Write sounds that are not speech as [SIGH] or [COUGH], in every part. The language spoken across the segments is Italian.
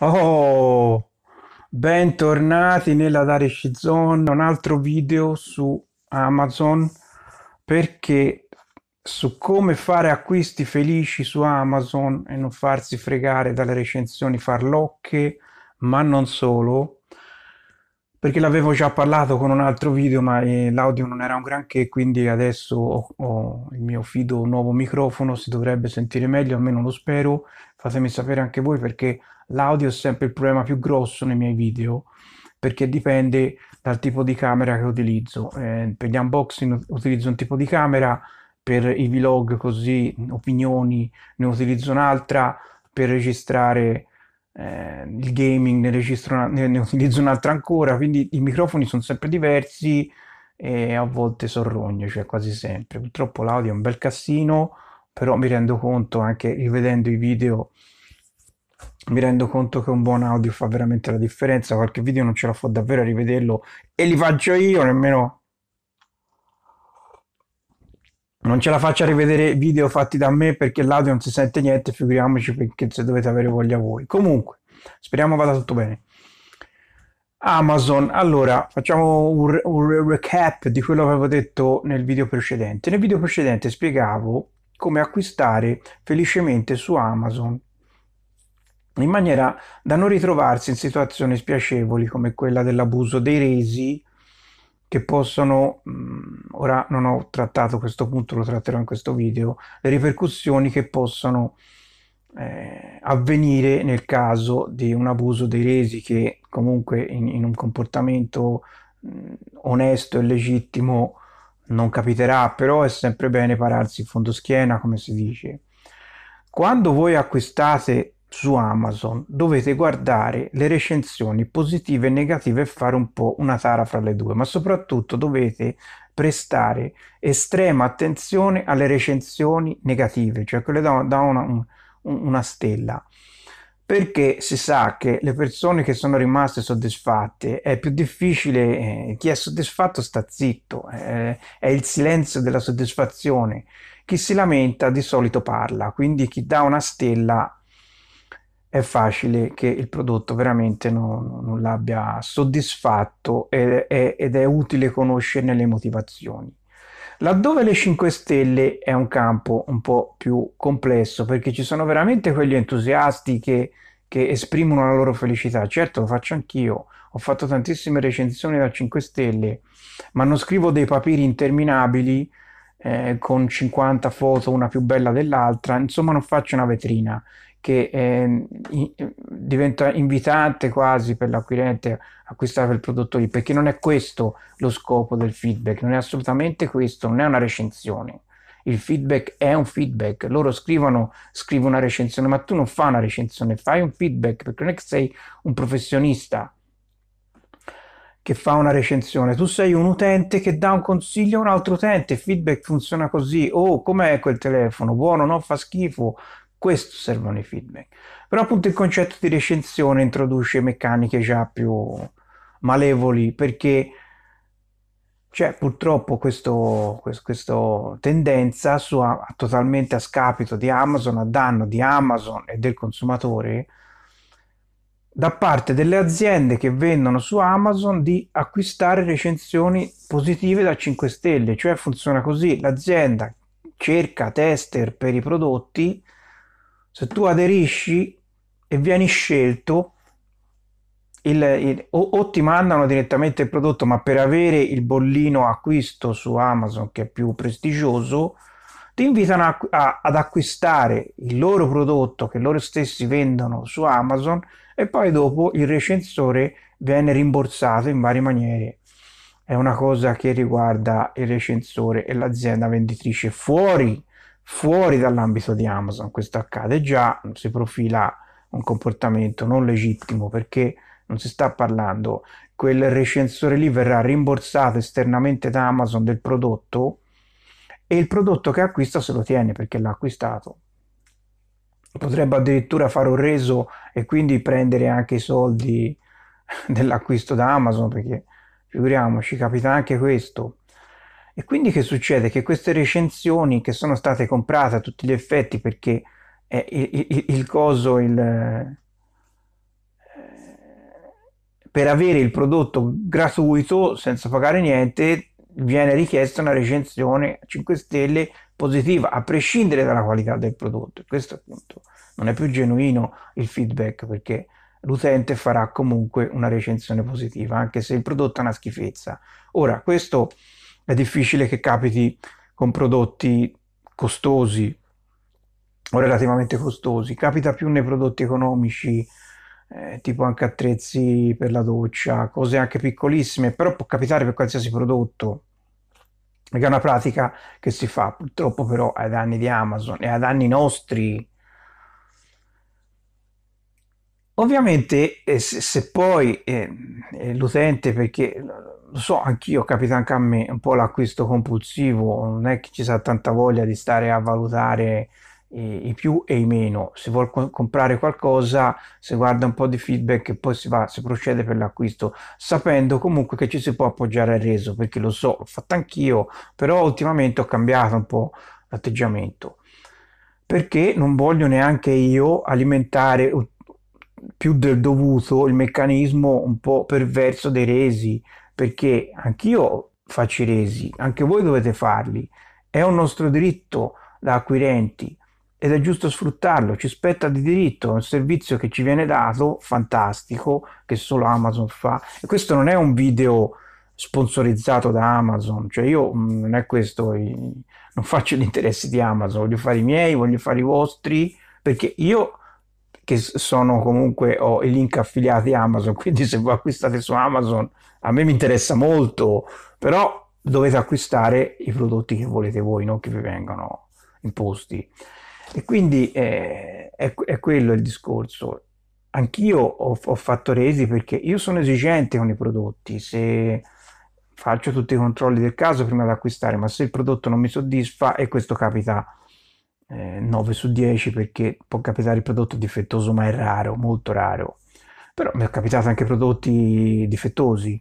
Oh, bentornati nella Darish Zone, un altro video su Amazon perché su come fare acquisti felici su Amazon e non farsi fregare dalle recensioni farlocche, ma non solo, perché l'avevo già parlato con un altro video ma eh, l'audio non era un granché quindi adesso ho, ho il mio fido nuovo microfono si dovrebbe sentire meglio almeno lo spero fatemi sapere anche voi perché l'audio è sempre il problema più grosso nei miei video perché dipende dal tipo di camera che utilizzo eh, per gli unboxing utilizzo un tipo di camera per i vlog così opinioni ne utilizzo un'altra per registrare eh, il gaming ne, registro una, ne, ne utilizzo un'altra ancora, quindi i microfoni sono sempre diversi e a volte sorrogno, cioè quasi sempre. Purtroppo l'audio è un bel cassino, però mi rendo conto anche rivedendo i video mi rendo conto che un buon audio fa veramente la differenza. Qualche video non ce la fa davvero a rivederlo e li faccio io, nemmeno non ce la faccio a rivedere video fatti da me perché l'audio non si sente niente, figuriamoci perché se dovete avere voglia voi. Comunque, speriamo vada tutto bene. Amazon, allora facciamo un, un recap di quello che avevo detto nel video precedente. Nel video precedente spiegavo come acquistare felicemente su Amazon in maniera da non ritrovarsi in situazioni spiacevoli come quella dell'abuso dei resi che possono, mm, ora non ho trattato questo punto, lo tratterò in questo video, le ripercussioni che possono eh, avvenire nel caso di un abuso dei resi che comunque in, in un comportamento mh, mm, onesto e legittimo non capiterà, però è sempre bene pararsi in fondo schiena, come si dice. Quando voi acquistate su Amazon dovete guardare le recensioni positive e negative e fare un po' una tara fra le due, ma soprattutto dovete prestare estrema attenzione alle recensioni negative, cioè quelle da, da una, un, una stella perché si sa che le persone che sono rimaste soddisfatte è più difficile, eh, chi è soddisfatto sta zitto, eh, è il silenzio della soddisfazione, chi si lamenta di solito parla, quindi chi dà una stella è facile che il prodotto veramente non, non l'abbia soddisfatto ed è, ed è utile conoscerne le motivazioni. Laddove le 5 Stelle è un campo un po' più complesso perché ci sono veramente quegli entusiasti che, che esprimono la loro felicità. Certo, lo faccio anch'io, ho fatto tantissime recensioni da 5 Stelle, ma non scrivo dei papiri interminabili eh, con 50 foto, una più bella dell'altra, insomma non faccio una vetrina che eh, in, diventa invitante quasi per l'acquirente acquistare il prodotto lì, perché non è questo lo scopo del feedback, non è assolutamente questo, non è una recensione. Il feedback è un feedback, loro scrivono, scrivono una recensione, ma tu non fai una recensione, fai un feedback, perché non è che sei un professionista che fa una recensione, tu sei un utente che dà un consiglio a un altro utente, feedback funziona così, oh com'è quel telefono, buono, no, fa schifo, questo servono i feedback. Però appunto il concetto di recensione introduce meccaniche già più malevoli perché c'è cioè, purtroppo questa tendenza su, a, totalmente a scapito di Amazon, a danno di Amazon e del consumatore, da parte delle aziende che vendono su Amazon di acquistare recensioni positive da 5 stelle, cioè funziona così, l'azienda cerca tester per i prodotti, se tu aderisci e vieni scelto, il, il, o, o, ti mandano direttamente il prodotto, ma per avere il bollino acquisto su Amazon, che è più prestigioso, ti invitano a, a, ad acquistare il loro prodotto che loro stessi vendono su Amazon e poi dopo il recensore viene rimborsato in varie maniere. È una cosa che riguarda il recensore e l'azienda venditrice fuori fuori dall'ambito di Amazon questo accade già, si profila un comportamento non legittimo perché non si sta parlando, quel recensore lì verrà rimborsato esternamente da Amazon del prodotto e il prodotto che acquista se lo tiene perché l'ha acquistato. Potrebbe addirittura fare un reso e quindi prendere anche i soldi [LAUGHS] dell'acquisto da Amazon perché figuriamoci, capita anche questo. E quindi che succede? Che queste recensioni che sono state comprate a tutti gli effetti perché eh, il, il, il, coso, il, eh, per avere il prodotto gratuito senza pagare niente viene richiesta una recensione 5 stelle positiva a prescindere dalla qualità del prodotto. Questo appunto non è più genuino il feedback perché l'utente farà comunque una recensione positiva anche se il prodotto è una schifezza. Ora questo è difficile che capiti con prodotti costosi o relativamente costosi, capita più nei prodotti economici, eh, tipo anche attrezzi per la doccia, cose anche piccolissime, però può capitare per qualsiasi prodotto, perché è una pratica che si fa purtroppo però ai danni di Amazon e ai danni nostri, Ovviamente eh, se, se, poi eh, eh l'utente, perché lo so anch'io, capita anche a me un po' l'acquisto compulsivo, non è che ci sia tanta voglia di stare a valutare i, eh, i più e i meno, se vuol co- comprare qualcosa si guarda un po' di feedback e poi si, va, si procede per l'acquisto, sapendo comunque che ci si può appoggiare al reso, perché lo so, l'ho fatto anch'io, però ultimamente ho cambiato un po' l'atteggiamento perché non voglio neanche io alimentare più del dovuto il meccanismo un po' perverso dei resi, perché anch'io faccio i resi, anche voi dovete farli, è un nostro diritto da acquirenti ed è giusto sfruttarlo, ci spetta di diritto, è un servizio che ci viene dato, fantastico, che solo Amazon fa. E questo non è un video sponsorizzato da Amazon, cioè io mm, non è questo, non faccio gli interessi di Amazon, voglio fare i miei, voglio fare i vostri, perché io che sono comunque ho i link affiliati Amazon, [LAUGHS] quindi se voi acquistate su Amazon a me mi interessa molto, però dovete acquistare i prodotti che volete voi, non che vi vengano imposti. E quindi eh, è, è, quello il discorso. Anch'io ho, ho fatto resi perché io sono esigente con i prodotti, se faccio tutti i controlli del caso prima di acquistare, ma se il prodotto non mi soddisfa, e questo capita eh, 9 su 10 perché può capitare il prodotto difettoso ma è raro, molto raro. Però mi è capitato anche prodotti difettosi,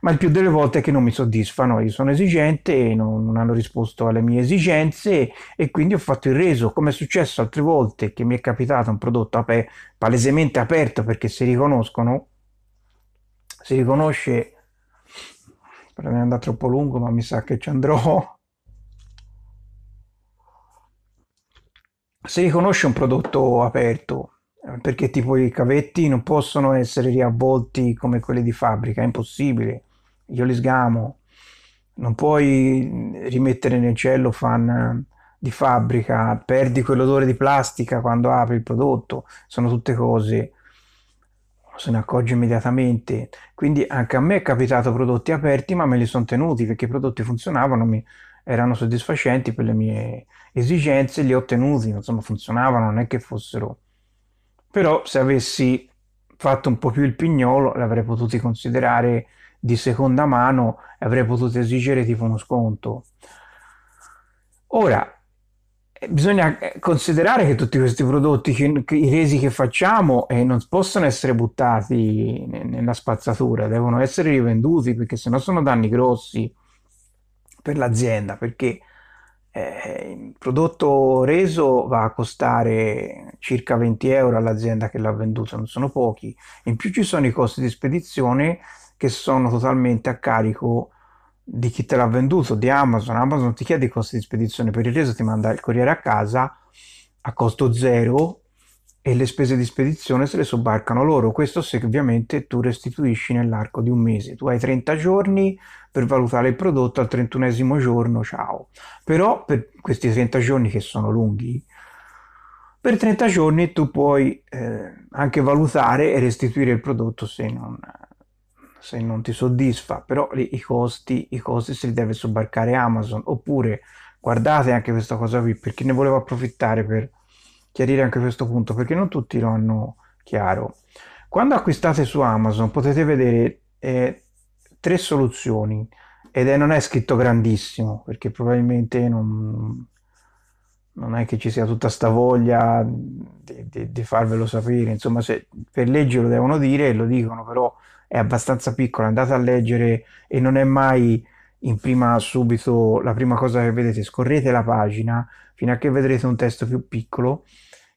ma il più delle volte è che non mi soddisfano, io sono esigente non, non hanno risposto alle mie esigenze e quindi ho fatto il reso, come è successo altre volte che mi è capitato un prodotto aper- palesemente aperto perché si riconoscono, si riconosce, per me è andato troppo lungo ma mi sa che ci andrò, se riconosce un prodotto aperto eh, perché tipo i cavetti non possono essere riavvolti come quelli di fabbrica, è impossibile. Io li sgamo, non puoi rimettere nel fan eh, di fabbrica, perdi quell'odore di plastica quando apri il prodotto, sono tutte cose se ne accorge immediatamente. Quindi anche a me è capitato prodotti aperti, ma me li sono tenuti perché i prodotti funzionavano, mi, erano soddisfacenti per le mie esigenze, li ho ottenuti, insomma funzionavano, non è che fossero... Però se avessi fatto un po' più il pignolo, li avrei potuti considerare di seconda mano e avrei potuto esigere tipo uno sconto. Ora, eh, bisogna eh, considerare che tutti questi prodotti, i resi che facciamo, eh, non possono essere buttati nella spazzatura, devono essere rivenduti perché sennò sono danni grossi per l'azienda perché eh, il prodotto reso va a costare circa 20 euro all'azienda che l'ha venduto, non sono pochi. In più ci sono i costi di spedizione che sono totalmente a carico di chi te l'ha venduto, di Amazon. Amazon ti chiede i costi di spedizione per il reso, ti manda il corriere a casa a costo zero e le spese di spedizione se le sobbarcano loro. Questo se ovviamente tu restituisci nell'arco di un mese. Tu hai 30 giorni per valutare il prodotto al 31 giorno, ciao. Però per questi 30 giorni che sono lunghi, per 30 giorni tu puoi eh, anche valutare e restituire il prodotto se non, se non ti soddisfa, però i costi, i costi se li deve sobbarcare Amazon. Oppure guardate anche questa cosa qui perché ne volevo approfittare per chiarire anche questo punto perché non tutti lo hanno chiaro. Quando acquistate su Amazon potete vedere eh, tre soluzioni ed è, non è scritto grandissimo perché probabilmente non, non è che ci sia tutta sta voglia di, di, di farvelo sapere, insomma se per legge lo devono dire e lo dicono, però è abbastanza piccolo, andate a leggere e non è mai in prima subito la prima cosa che vedete, scorrete la pagina fino a che vedrete un testo più piccolo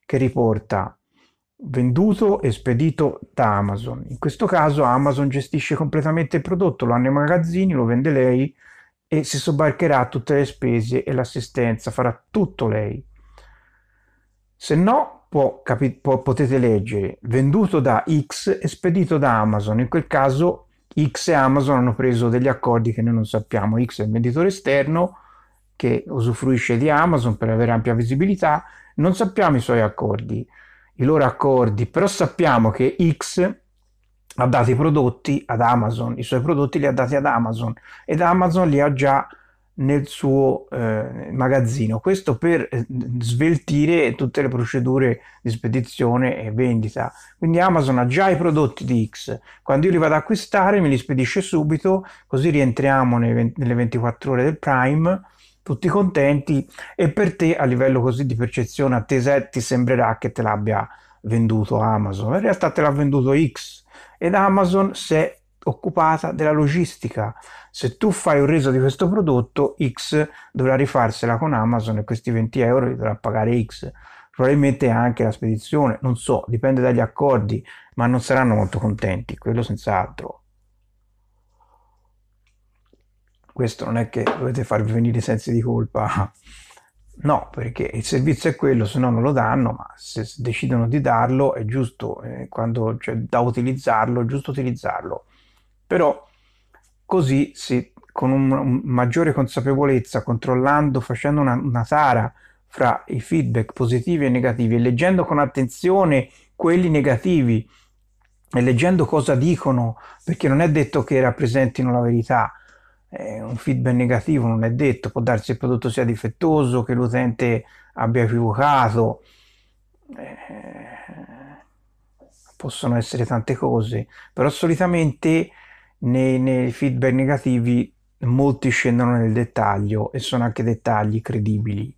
che riporta venduto e spedito da Amazon. In questo caso Amazon gestisce completamente il prodotto, lo ha nei magazzini, lo vende lei e si sobbarcherà tutte le spese e l'assistenza, farà tutto lei. Se no, può, capi- può, potete leggere venduto da X e spedito da Amazon. In quel caso X e Amazon hanno preso degli accordi che noi non sappiamo. X è il venditore esterno che usufruisce di Amazon per avere ampia visibilità, non sappiamo i suoi accordi, i loro accordi, però sappiamo che X ha dato i prodotti ad Amazon, i suoi prodotti li ha dati ad Amazon ed Amazon li ha già nel suo eh, magazzino. Questo per eh, sveltire tutte le procedure di spedizione e vendita. Quindi Amazon ha già i prodotti di X. Quando io li vado ad acquistare me li spedisce subito, così rientriamo 20, nelle 24 ore del Prime, tutti contenti e per te a livello così di percezione attesa ti sembrerà che te l'abbia venduto Amazon. In realtà te l'ha venduto X ed Amazon si è occupata della logistica. Se tu fai un reso di questo prodotto, X dovrà rifarsela con Amazon e questi 20 euro li dovrà pagare X. Probabilmente anche la spedizione, non so, dipende dagli accordi, ma non saranno molto contenti, quello senz'altro. Questo non è che dovete farvi venire i sensi di colpa. [LAUGHS] No, perché il servizio è quello, se no non lo danno, ma se decidono di darlo è giusto, eh, quando c'è da utilizzarlo, è giusto utilizzarlo. Però così si, con una un maggiore consapevolezza, controllando, facendo una, una tara fra i feedback positivi e negativi e leggendo con attenzione quelli negativi e leggendo cosa dicono, perché non è detto che rappresentino la verità. Eh, un feedback negativo non è detto, può darsi che il prodotto sia difettoso, che l'utente abbia equivocato, eh, possono essere tante cose, però solitamente nei, nei feedback negativi molti scendono nel dettaglio e sono anche dettagli credibili.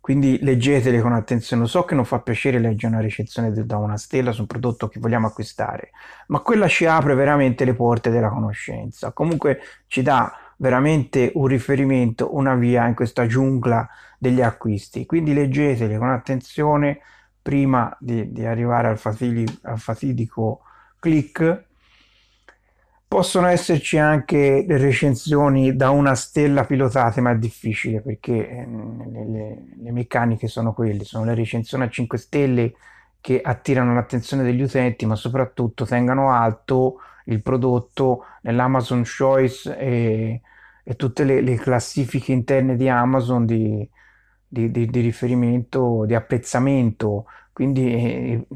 Quindi leggetele con attenzione. so che non fa piacere leggere una recensione da una stella su un prodotto che vogliamo acquistare, ma quella ci apre veramente le porte della conoscenza. Comunque ci dà veramente un riferimento, una via in questa giungla degli acquisti. Quindi leggetele con attenzione prima di, di arrivare al, fatidico, al fatidico click Possono esserci anche recensioni da una stella pilotate, ma è difficile perché eh, le, le, le meccaniche sono quelle, sono le recensioni a 5 stelle che attirano l'attenzione degli utenti, ma soprattutto tengano alto il prodotto nell'Amazon Choice e, e tutte le, le, classifiche interne di Amazon di, di, di, di riferimento, di apprezzamento. Quindi eh,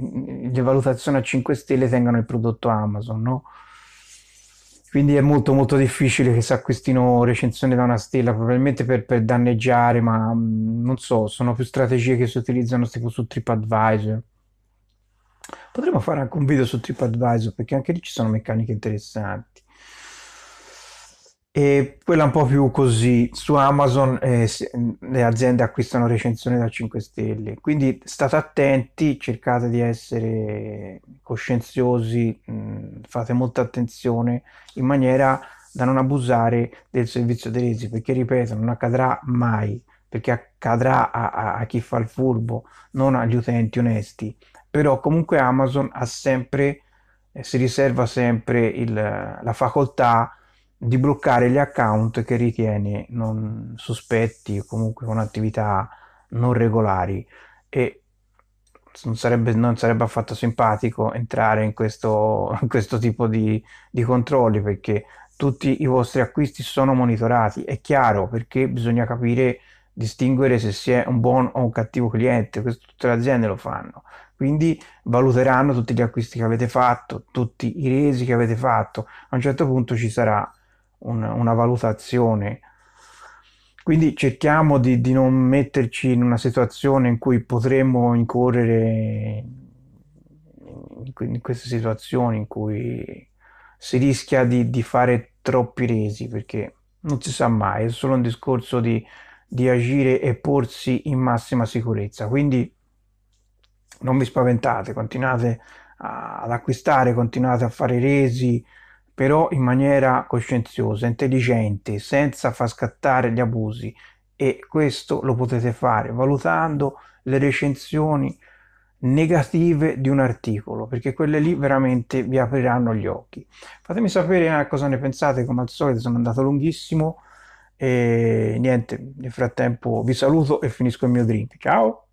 le valutazioni a 5 stelle tengano il prodotto Amazon, no? Quindi è molto molto difficile che si acquistino recensioni da una stella, probabilmente per, per danneggiare, ma mh, mm, non so, sono più strategie che si utilizzano tipo su TripAdvisor. Potremmo fare anche un video su TripAdvisor perché anche lì ci sono meccaniche interessanti e quella un po' più così su Amazon eh, le aziende acquistano recensioni da 5 stelle quindi state attenti cercate di essere coscienziosi mh, fate molta attenzione in maniera da non abusare del servizio di perché ripeto non accadrà mai perché accadrà a, a, a chi fa il furbo non agli utenti onesti però comunque Amazon ha sempre eh, si riserva sempre il, la facoltà di bloccare gli account che ritiene non sospetti o comunque con attività non regolari e non sarebbe, non sarebbe affatto simpatico entrare in questo, [LAUGHS] in questo tipo di, di controlli perché tutti i vostri acquisti sono monitorati, è chiaro perché bisogna capire distinguere se si è un buon o un cattivo cliente, questo tutte le aziende lo fanno. Quindi valuteranno tutti gli acquisti che avete fatto, tutti i resi che avete fatto. A un certo punto ci sarà un, una valutazione. Quindi cerchiamo di, di, non metterci in una situazione in cui potremmo incorrere in, queste situazioni in cui si rischia di, di fare troppi resi perché non si sa mai, è solo un discorso di, di agire e porsi in massima sicurezza. Quindi non vi spaventate, continuate ad acquistare, continuate a fare resi, però in maniera coscienziosa, intelligente, senza far scattare gli abusi e questo lo potete fare valutando le recensioni negative di un articolo perché quelle lì veramente vi apriranno gli occhi fatemi sapere eh, cosa ne pensate come al solito sono andato lunghissimo e niente nel frattempo vi saluto e finisco il mio drink ciao